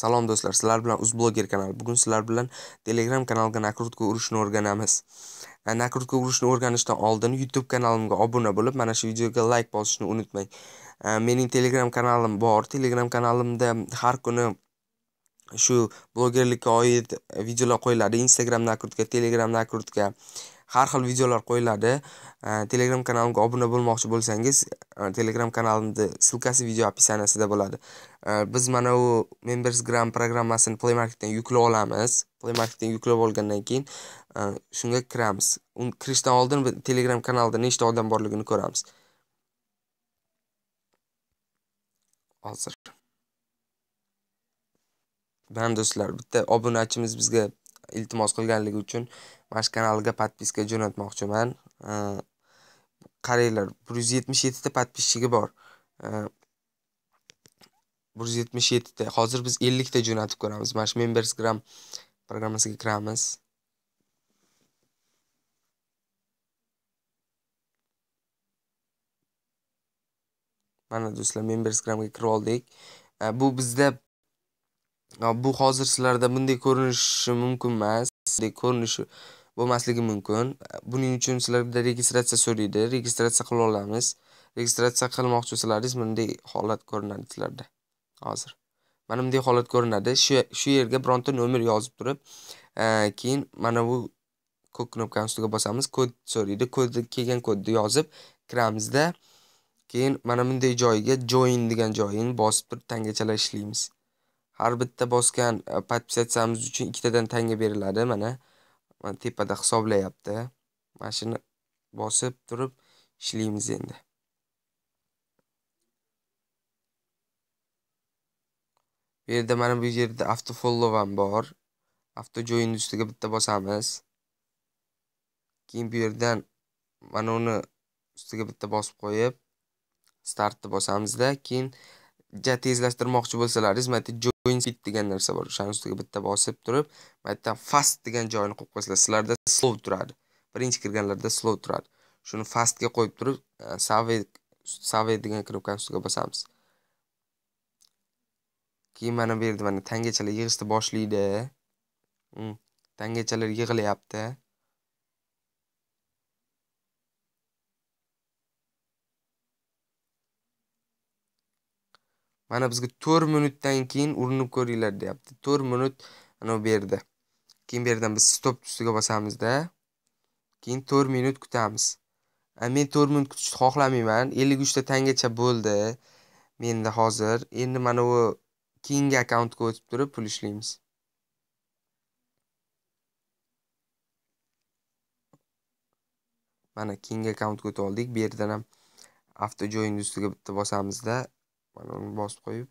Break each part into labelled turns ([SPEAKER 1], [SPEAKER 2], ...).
[SPEAKER 1] Salom do'stlar, sizlar bilan Uzblogger kanali. Bugun sizlar bilan Telegram kanaliga nakrutka urishni o'rganamiz. Nakrutka urishni o'rganishdan oldin YouTube kanalimga obuna bo'lib, mana shu videoga like bosishni unutmang. Mening Telegram kanalim bor. Telegram kanalimda har kuni shu blogerlikka oid videolar qo'yiladi. Instagram nakrutka, Telegram nakrutka. har xil videolar qo'yiladi telegram kanalimga obuna bo'lmoqchi bo'lsangiz e, telegram kanalimni ssilkasi video описаниясida bo'ladi biz mana bu members gram programmasini play marketdan yuklab olamiz play marketdan yuklab olgandan keyin e, shunga kiramiz kirishdan oldin telegram kanalida nechta odam borligini ko'ramiz hozir mana do'stlar bitta obunachimiz bizga iltimos qilganligi uchun mana shu kanalga подписка jo'natmoqchiman qaranglar bir yuz yetmish yettita подписчиgi bor bir yuz yetmish yettita hozir biz ellikta jo'natib ko'ramiz mana shu membersgram programmasiga kiramiz mana do'stlar membersgramga kirib oldik bu bizda bu hozir sizlarda bunday ko'rinishi mumkin emas ko'rinishi bo'lmasligi mumkin buning uchun sizlarda registratsiya so'raydi registratsiya qila olamiz registratsiya qilmoqchi bo'lsalaringiz bunday holat ko'rinadi sizlarda hozir mana bunday holat ko'rinadi shu shu yerga bironta nomer yozib turib e, keyin mana bu ko'k knopkani ustiga bosamiz kod so'raydi kod kelgan kodni yozib kiramizda keyin mana bunday joyiga join degan joyini bosib turib tangachalar ishlaymiz Har bitta bosgan e, podpisatsiyamiz uchun ikkitadan tanga beriladi. Mana mana tepada hisoblayapti. Mana shuni bosib turib ishlaymiz endi. Bu yerda mana bu yerda follow ham bor. Auto join ustiga bitta bosamiz. Keyin bu yerdan mana uni ustiga bitta bosib qo'yib startni bosamizda keyin ja tezlashtirmoqchi bo'lsalaringiz mana Coinspeed degan narsa bor. O'shaning ustiga bitta bosib turib, bu fast degan joyini qo'yib qo'yasizlar. Sizlarda slow turadi. Birinchi kirganlarda slow turadi. Shuni fastga qo'yib turib, save save degan kropkani ustiga bosamiz. Keyin mana bu yerda mana tangachalar yig'ishni boshlaydi. Mm, tangachalar yig'ilyapti. mana bizga to'rt minutdan keyin urinib ko'ringlar deyapti to'rt minut bu berdi keyin bu yerdan biz stop ustiga bosamizda keyin to'rt minut kutamiz men to'rt minut kutishni xohlamayman ellik uchta tangacha bo'ldi menda hozir endi mana bu keyingi akkauntga o'tib turib pul ishlaymiz mana keyingi akkauntga o'tib oldik bu yerdan ham avtojoyni ustiga bitta bosamizda mana uni bosib qo'yib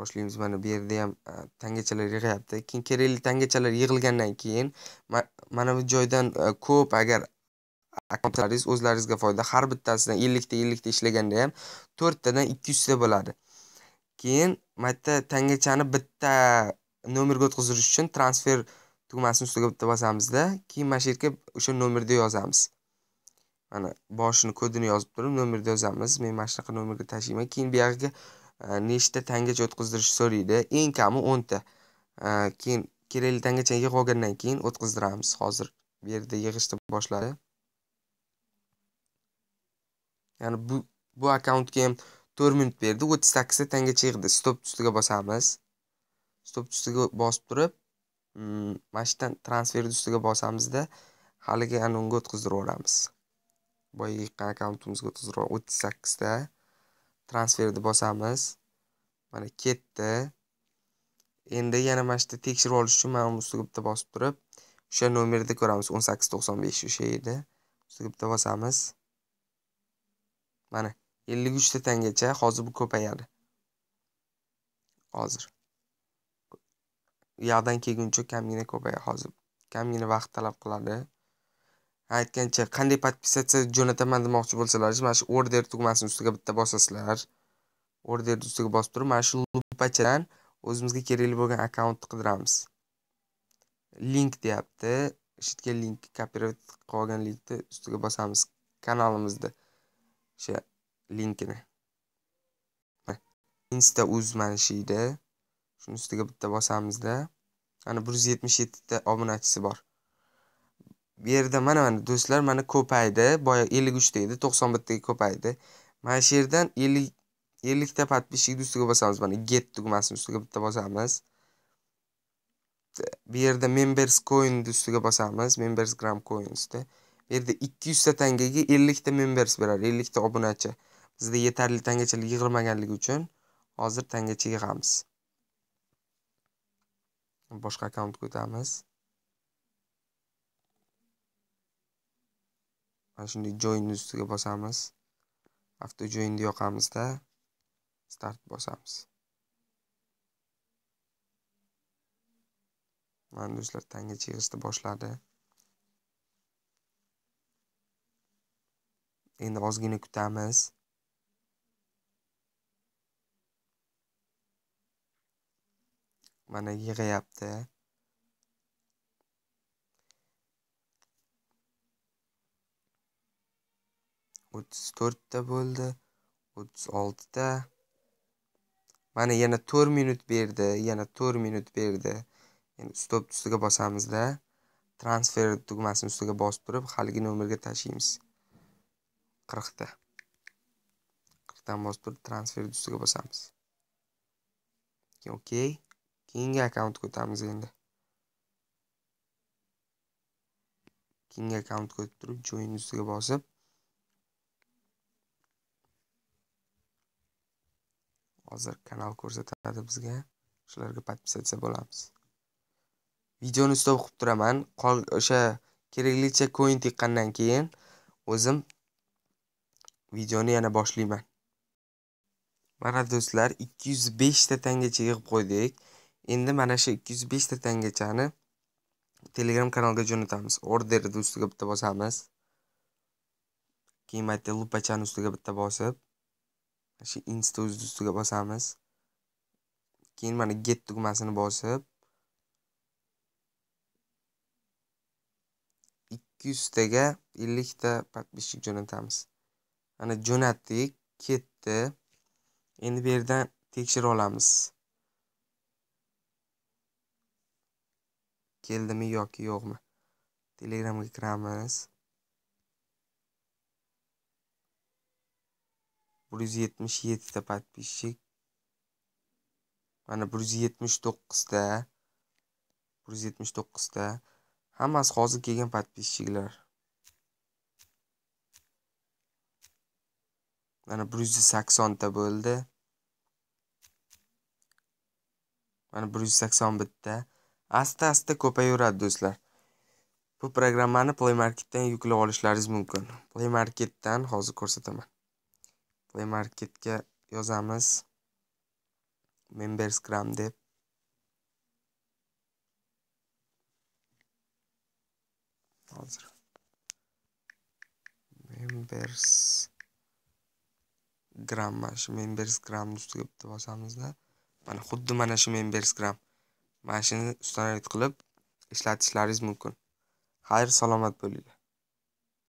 [SPEAKER 1] boshlaymiz mana bu yerda ham e, tangachalar yig'yapti keyin kerakli tangachalar yig'ilgandan keyin mana bu joydan e, ko'p agar o'zlaringizga foyda har bittasidan ellikta ellikta ishlaganda ham to'rttadan ikki yuzta bo'ladi keyin mana bu yerda tangachani bitta nomerga o'tkazish uchun transfer tugmasini ustiga bitta bosamizda keyin mana shu yerga o'sha nomerni yozamiz mana boshini kodini yozib turib nomerni yozamiz men mana shunaqa nomerga tashlayman keyin buyog'iga e, nechta tangacha o'tkazdirishni so'raydi eng kami o'nta e, keyin kerakli tangacha yig'ilgandan keyin o'tkazdiramiz hozir bu yerda yig'ishni boshladi ya'ni bu bu akkauntga ham to'rt minut berdi o'ttiz sakkizta tangacha yig'di stop ustiga bosamiz stop ustiga bosib turib mm, mana shu transferni ustiga bosamizda haligi unga o'tkazib yuboramiz boyagi yiqqan akkauntimizga tezroq o'ttiz sakkizta transferni bosamiz mana ketdi endi yana mana shu yerda tekshirib olish uchun mana ustiga bitta bosib turib o'sha nomerda ko'ramiz o'n sakkiz to'qson besh o'sha edi ustiga bitta bosamiz mana ellik uchta tangacha hozir bu ko'payadi hozir u yoqdan kelguncha kamgina ko'payadi hozir kamgina vaqt talab qiladi aytgancha qanday podpisatsiya jo'nataman demoqchi bo'lsalaringiz mana shu order tugmasini ustiga bitta bosasizlar orderni ustiga bosib turib mana shu lupachadan o'zimizga kerakli bo'lgan akkauntni qidiramiz link deyapti yerga link kopirovat qolgan linkni ustiga bosamiz kanalimizni o'sha linkini insta uz mana shu yerda shuni ustiga bitta bosamizda ana bir yuz yetmish yettita obunachisi bor bu yerda mana mana do'stlar mana ko'paydi boya ellik uchta edi to'qson bittaga ko'paydi mana shu yerdan ellik ellikta подписчикni ustiga bosamiz mana get tugmasini ustiga bitta bosamiz bu yerda members coinni ustiga bosamiz members gram coin bu yerda ikki yuzta tangaga ellikta members beradi ellikta obunachi bizda yetarli tangachalar yig'ilmaganligi uchun hozir tangacha yig'amiz boshqa akkauntga o'tamiz mana shunday join ustiga bosamiz avto joyinni yoqamizda start bosamiz mana do'stlar tanga chig'ishni boshladi endi ozgina kutamiz mana yig'ayapti o'ttiz to'rtta bo'ldi o'ttiz oltita mana yana to'rt minut berdi yana to'rt minut berdi endi stop ustiga bosamizda transfer tugmasini ustiga bosib turib haligi nomerga tashlaymiz qirqta qirqdan bosib turib transfer ustiga bosamiz keyin okey keyingi akkauntga o'tamiz endi keyingi akkauntga o'tib turib join ustiga bosib hozir kanal ko'rsatadi bizga shularga подписаться bo'lamiz videoni stop qilib turaman o'sha keraklicha coin teqqandan keyin o'zim videoni yana boshlayman mana do'stlar 205 ta tangacha yig'ib qo'ydik endi mana shu 205 ta tangachani telegram kanalga jo'natamiz orderni ustiga bitta bosamiz keyin mayda lupachani ustiga bitta bosib shu insta o'z ustiga bosamiz keyin mana get tugmasini bosib ikki yuztaga ellikta подписчик jo'natamiz mana jo'natdik ketdi endi bu yerdan tekshira olamiz keldimi yoki yo'qmi telegramga kiramiz 177 ta yetmish mana 179 ta 179 ta hammasi hozir kelgan подписчикlar mana 180 ta bo'ldi mana 181 ta. bitta asta asta ko'payaveradi do'stlar bu programmani play marketdan yuklab olishlaringiz mumkin play marketdan hozir ko'rsataman play marketga yozamiz membersgram deb hozir members gram mana shu members gramni ustiga bitta bosamizda mana xuddi mana shu members gram mana shuni ustanovit qilib ishlatishlaringiz mumkin xayr salomat bo'linglar